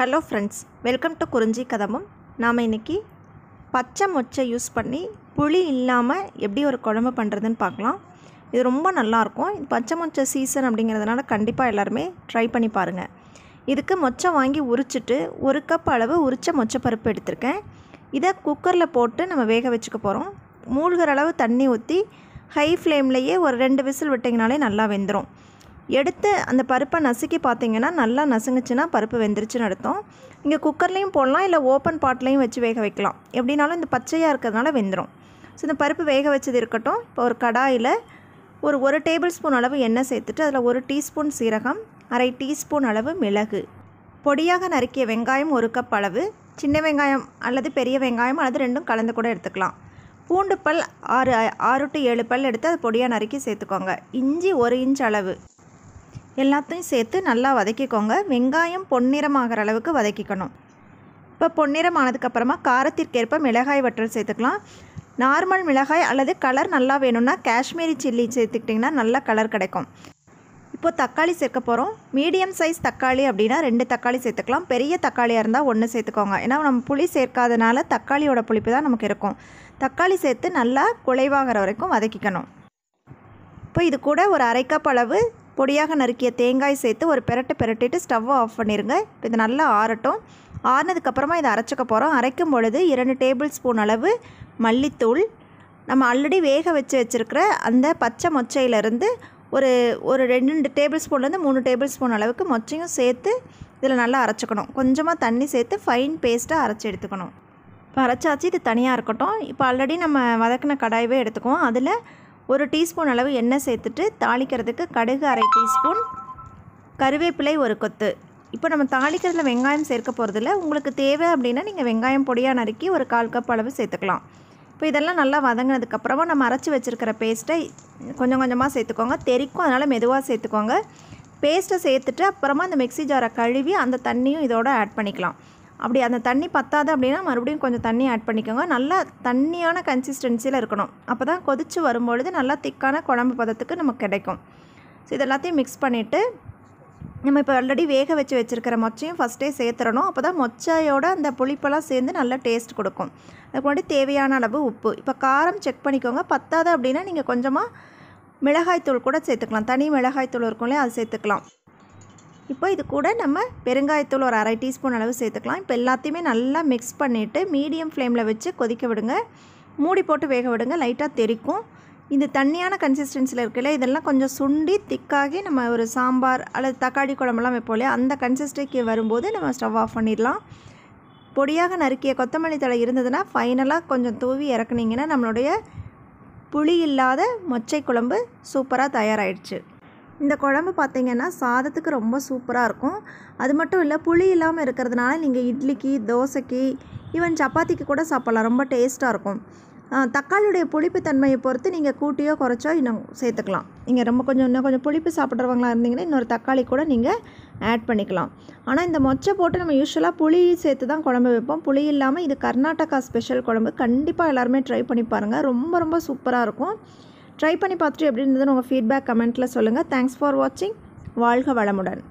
hello friends welcome to குறிஞ்சி கதமும் நாம் இன்றைக்கி பச்சை மொச்சை யூஸ் பண்ணி புளி இல்லாமல் எப்படி ஒரு குழம்பு பண்ணுறதுன்னு பார்க்கலாம் இது ரொம்ப நல்லாயிருக்கும் இது பச்சை மொச்சை சீசன் அப்படிங்கிறதுனால கண்டிப்பாக எல்லாருமே ட்ரை பண்ணி பாருங்கள் இதுக்கு மொச்சை வாங்கி உரிச்சிட்டு ஒரு கப் அளவு உரித்த மொச்சை பருப்பு எடுத்திருக்கேன் இதை குக்கரில் போட்டு நம்ம வேக வச்சுக்க போகிறோம் மூழ்கிற அளவு தண்ணி ஊற்றி ஹை ஃப்ளேம்லேயே ஒரு ரெண்டு விசில் விட்டிங்கனாலே நல்லா வெந்துடும் எடுத்து அந்த பருப்பை நசுக்கி பார்த்தீங்கன்னா நல்லா நசுங்குச்சுன்னா பருப்பு வெந்துருச்சுன்னு நடத்தும் இங்கே குக்கர்லேயும் போடலாம் இல்லை ஓப்பன் பாட்லேயும் வச்சு வேக வைக்கலாம் எப்படினாலும் இந்த பச்சையாக இருக்கிறதுனால வெந்துடும் ஸோ இந்த பருப்பு வேக வச்சது இருக்கட்டும் இப்போ ஒரு கடாயில் ஒரு ஒரு டேபிள் ஸ்பூன் அளவு எண்ணெய் சேர்த்துட்டு அதில் ஒரு டீஸ்பூன் சீரகம் அரை டீஸ்பூன் அளவு மிளகு பொடியாக நறுக்கிய வெங்காயம் ஒரு கப் அளவு சின்ன வெங்காயம் அல்லது பெரிய வெங்காயம் அல்லது ரெண்டும் கலந்து கூட எடுத்துக்கலாம் பூண்டு பல் ஆறு ஆறு டு ஏழு பல் எடுத்து அது பொடியாக நறுக்கி சேர்த்துக்கோங்க இஞ்சி ஒரு இன்ச் அளவு எல்லாத்தையும் சேர்த்து நல்லா வதக்கிக்கோங்க வெங்காயம் பொன்னிறமாகிற அளவுக்கு வதக்கிக்கணும் இப்போ பொன்னிறம் ஆனதுக்கப்புறமா காரத்திற்கேற்ப மிளகாய் வற்றல் சேர்த்துக்கலாம் நார்மல் மிளகாய் அல்லது கலர் நல்லா வேணும்னா காஷ்மீரி சில்லி சேர்த்துக்கிட்டிங்கன்னா நல்லா கலர் கிடைக்கும் இப்போ தக்காளி சேர்க்க போகிறோம் மீடியம் சைஸ் தக்காளி அப்படின்னா ரெண்டு தக்காளி சேர்த்துக்கலாம் பெரிய தக்காளியாக இருந்தால் ஒன்று சேர்த்துக்கோங்க ஏன்னா நம்ம புளி சேர்க்காதனால தக்காளியோட புளிப்பு தான் நமக்கு இருக்கும் தக்காளி சேர்த்து நல்லா குலைவாகிற வரைக்கும் வதக்கிக்கணும் இப்போ இது கூட ஒரு அரைக்கப் அளவு பொடியாக நறுக்கிய தேங்காய் சேர்த்து ஒரு பெரட்டு பெரட்டிட்டு ஸ்டவ்வை ஆஃப் பண்ணிடுங்க இப்போ இது நல்லா ஆறட்டும் ஆறினதுக்கப்புறமா இதை அரைச்சிக்க போகிறோம் அரைக்கும் பொழுது இரண்டு டேபிள் ஸ்பூன் அளவு மல்லித்தூள் நம்ம ஆல்ரெடி வேக வச்சு வச்சுருக்கிற அந்த பச்சை மொச்சையிலேருந்து ஒரு ஒரு ரெண்டு டேபிள் ஸ்பூன்லேருந்து மூணு டேபிள் ஸ்பூன் அளவுக்கு மொச்சையும் சேர்த்து இதில் நல்லா அரைச்சிக்கணும் கொஞ்சமாக தண்ணி சேர்த்து ஃபைன் பேஸ்ட்டாக அரைச்சி எடுத்துக்கணும் இப்போ அரைச்சாச்சு இது தனியாக இருக்கட்டும் இப்போ ஆல்ரெடி நம்ம வதக்கின கடாயவே எடுத்துக்குவோம் அதில் ஒரு டீஸ்பூன் அளவு எண்ணெய் சேர்த்துட்டு தாளிக்கிறதுக்கு கடுகு அரை டீஸ்பூன் கருவேப்பிலை ஒரு கொத்து இப்போ நம்ம தாளிக்கிறதுல வெங்காயம் சேர்க்க போகிறதில்ல உங்களுக்கு தேவை அப்படின்னா நீங்கள் வெங்காயம் பொடியாக நறுக்கி ஒரு கால் கப் அளவு சேர்த்துக்கலாம் இப்போ இதெல்லாம் நல்லா வதங்கினதுக்கப்புறமா நம்ம அரைச்சி வச்சுருக்கிற பேஸ்ட்டை கொஞ்சம் கொஞ்சமாக சேர்த்துக்கோங்க தெரிக்கும் அதனால் மெதுவாக சேர்த்துக்கோங்க பேஸ்ட்டை சேர்த்துட்டு அப்புறமா அந்த மிக்சி ஜாரை கழுவி அந்த தண்ணியும் இதோட ஆட் பண்ணிக்கலாம் அப்படி அந்த தண்ணி பத்தாது அப்படின்னா மறுபடியும் கொஞ்சம் தண்ணி ஆட் பண்ணிக்கோங்க நல்லா தண்ணியான கன்சிஸ்டன்சியில் இருக்கணும் அப்போ தான் கொதித்து வரும்பொழுது நல்லா திக்கான குழம்பு பதத்துக்கு நமக்கு கிடைக்கும் ஸோ இது எல்லாத்தையும் மிக்ஸ் பண்ணிவிட்டு நம்ம இப்போ ஆல்ரெடி வேக வச்சு வச்சுருக்கிற மொச்சையும் ஃபஸ்ட்டே சேர்த்துறணும் அப்போ தான் மொச்சையோட அந்த புளிப்பெல்லாம் சேர்ந்து நல்லா டேஸ்ட் கொடுக்கும் அதுக்கு முன்னாடி தேவையான அளவு உப்பு இப்போ காரம் செக் பண்ணிக்கோங்க பத்தாது அப்படின்னா நீங்கள் கொஞ்சமாக மிளகாய்த்தூள் கூட சேர்த்துக்கலாம் தனி மிளகாய்த்தூள் இருக்கும் அது சேர்த்துக்கலாம் இப்போ இது கூட நம்ம பெருங்காயத்தூள் ஒரு அரை டீஸ்பூன் அளவு சேர்த்துக்கலாம் இப்போ எல்லாத்தையுமே நல்லா மிக்ஸ் பண்ணிவிட்டு மீடியம் ஃப்ளேமில் வச்சு கொதிக்க விடுங்க மூடி போட்டு வேக விடுங்க லைட்டாக தெரிக்கும் இந்த தண்ணியான கன்சிஸ்டன்சியில் இருக்குல்ல இதெல்லாம் கொஞ்சம் சுண்டி திக்காகி நம்ம ஒரு சாம்பார் அல்லது தக்காளி குழம்புலாம் வைப்போம் அந்த கன்சிஸ்டன்சிக்கு வரும்போது நம்ம ஸ்டவ் ஆஃப் பண்ணிடலாம் பொடியாக நறுக்கிய கொத்தமல்லி தழை இருந்ததுன்னா ஃபைனலாக கொஞ்சம் தூவி இறக்குனிங்கன்னா நம்மளுடைய புளி இல்லாத மொச்சை குழம்பு சூப்பராக தயாராகிடுச்சு இந்த குழம்பு பார்த்திங்கன்னா சாதத்துக்கு ரொம்ப சூப்பராக இருக்கும் அது மட்டும் இல்லை புளி இல்லாமல் இருக்கிறதுனால நீங்கள் இட்லிக்கு தோசைக்கு ஈவன் சப்பாத்திக்கு கூட சாப்பிட்லாம் ரொம்ப டேஸ்ட்டாக இருக்கும் தக்காளியுடைய புளிப்பு தன்மையை பொறுத்து நீங்கள் கூட்டியோ குறைச்சோ இன்னும் சேர்த்துக்கலாம் நீங்கள் ரொம்ப கொஞ்சம் இன்னும் கொஞ்சம் புளிப்பு சாப்பிட்றவங்களா இருந்தீங்கன்னா இன்னொரு தக்காளி கூட நீங்கள் ஆட் பண்ணிக்கலாம் ஆனால் இந்த மொச்சை போட்டு நம்ம யூஸ்வலாக புளி சேர்த்து தான் குழம்பு வைப்போம் புளி இல்லாமல் இது கர்நாடகா ஸ்பெஷல் குழம்பு கண்டிப்பாக எல்லாருமே ட்ரை பண்ணி பாருங்கள் ரொம்ப ரொம்ப சூப்பராக இருக்கும் ட்ரை பண்ணி பார்த்துட்டு எப்படி இருந்ததுன்னு உங்கள் ஃபீட்பேக் கமெண்ட்டில் சொல்லுங்கள் தேங்க்ஸ் ஃபார் வாட்சிங் வாழ்க வளமுடன்